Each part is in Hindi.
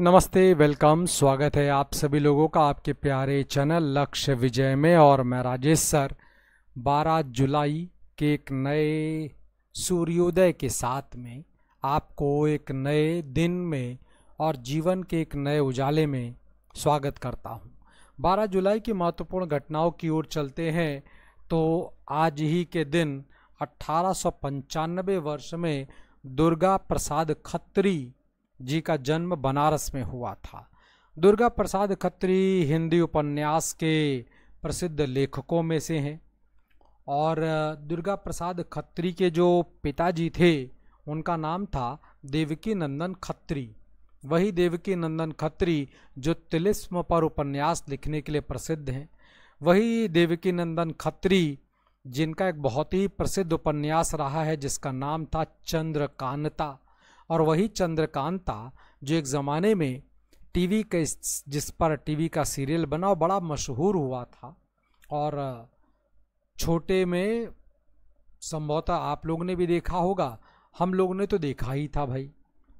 नमस्ते वेलकम स्वागत है आप सभी लोगों का आपके प्यारे चैनल लक्ष्य विजय में और मैं राजेश सर 12 जुलाई के एक नए सूर्योदय के साथ में आपको एक नए दिन में और जीवन के एक नए उजाले में स्वागत करता हूं 12 जुलाई की महत्वपूर्ण घटनाओं की ओर चलते हैं तो आज ही के दिन अट्ठारह वर्ष में दुर्गा प्रसाद खत्री जी का जन्म बनारस में हुआ था दुर्गा प्रसाद खत्री हिंदी उपन्यास के प्रसिद्ध लेखकों में से हैं और दुर्गा प्रसाद खत्री के जो पिताजी थे उनका नाम था देवकी नंदन खत्री वही देवकी नंदन खत्री जो तिलिस्म पर उपन्यास लिखने के लिए प्रसिद्ध हैं वही देवकी नंदन खत्री जिनका एक बहुत ही प्रसिद्ध उपन्यास रहा है जिसका नाम था चंद्रकांता और वही चंद्रकांता जो एक ज़माने में टीवी के जिस पर टीवी का सीरियल बना और बड़ा मशहूर हुआ था और छोटे में संभवतः आप लोग ने भी देखा होगा हम लोग ने तो देखा ही था भाई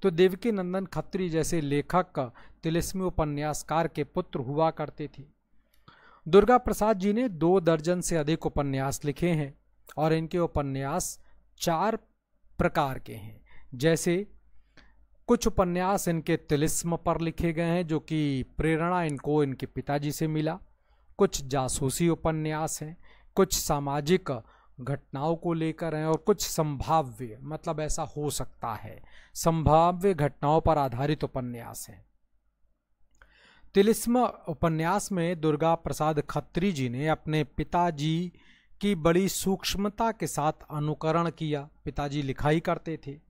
तो देवकी नंदन खत्री जैसे लेखक तिलस्मी उपन्यासकार के पुत्र हुआ करते थे दुर्गा प्रसाद जी ने दो दर्जन से अधिक उपन्यास लिखे हैं और इनके उपन्यास चार प्रकार के हैं जैसे कुछ उपन्यास इनके तिलिस्म पर लिखे गए हैं जो कि प्रेरणा इनको इनके पिताजी से मिला कुछ जासूसी उपन्यास हैं कुछ सामाजिक घटनाओं को लेकर हैं और कुछ संभाव्य मतलब ऐसा हो सकता है संभाव्य घटनाओं पर आधारित उपन्यास हैं तिलिस्म उपन्यास में दुर्गा प्रसाद खत्री जी ने अपने पिताजी की बड़ी सूक्ष्मता के साथ अनुकरण किया पिताजी लिखाई करते थे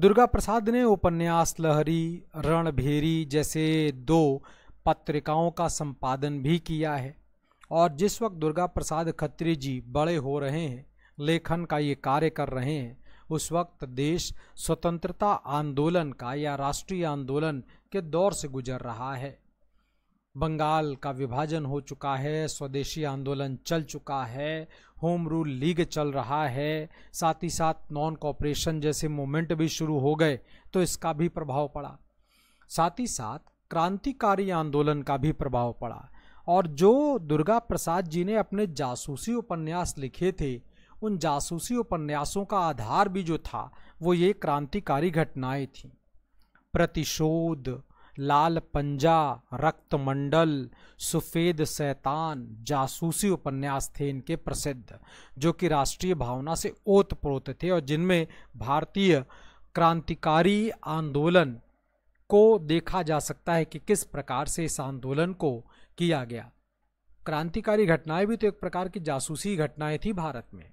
दुर्गा प्रसाद ने उपन्यास लहरी रणभेरी जैसे दो पत्रिकाओं का संपादन भी किया है और जिस वक्त दुर्गा प्रसाद खत्री जी बड़े हो रहे हैं लेखन का ये कार्य कर रहे हैं उस वक्त देश स्वतंत्रता आंदोलन का या राष्ट्रीय आंदोलन के दौर से गुजर रहा है बंगाल का विभाजन हो चुका है स्वदेशी आंदोलन चल चुका है होम रूल लीग चल रहा है साथ ही साथ नॉन कॉपरेशन जैसे मूवमेंट भी शुरू हो गए तो इसका भी प्रभाव पड़ा साथ ही साथ क्रांतिकारी आंदोलन का भी प्रभाव पड़ा और जो दुर्गा प्रसाद जी ने अपने जासूसी उपन्यास लिखे थे उन जासूसी उपन्यासों का आधार भी जो था वो ये क्रांतिकारी घटनाएं थी प्रतिशोध लाल पंजा रक्त मंडल सुफेद सैतान जासूसी उपन्यास थे इनके प्रसिद्ध जो कि राष्ट्रीय भावना से ओत प्रोत थे और जिनमें भारतीय क्रांतिकारी आंदोलन को देखा जा सकता है कि किस प्रकार से इस आंदोलन को किया गया क्रांतिकारी घटनाएं भी तो एक प्रकार की जासूसी घटनाएं थी भारत में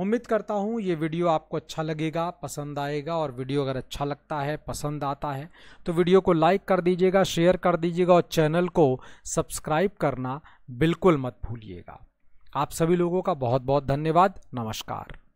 उम्मीद करता हूँ ये वीडियो आपको अच्छा लगेगा पसंद आएगा और वीडियो अगर अच्छा लगता है पसंद आता है तो वीडियो को लाइक कर दीजिएगा शेयर कर दीजिएगा और चैनल को सब्सक्राइब करना बिल्कुल मत भूलिएगा आप सभी लोगों का बहुत बहुत धन्यवाद नमस्कार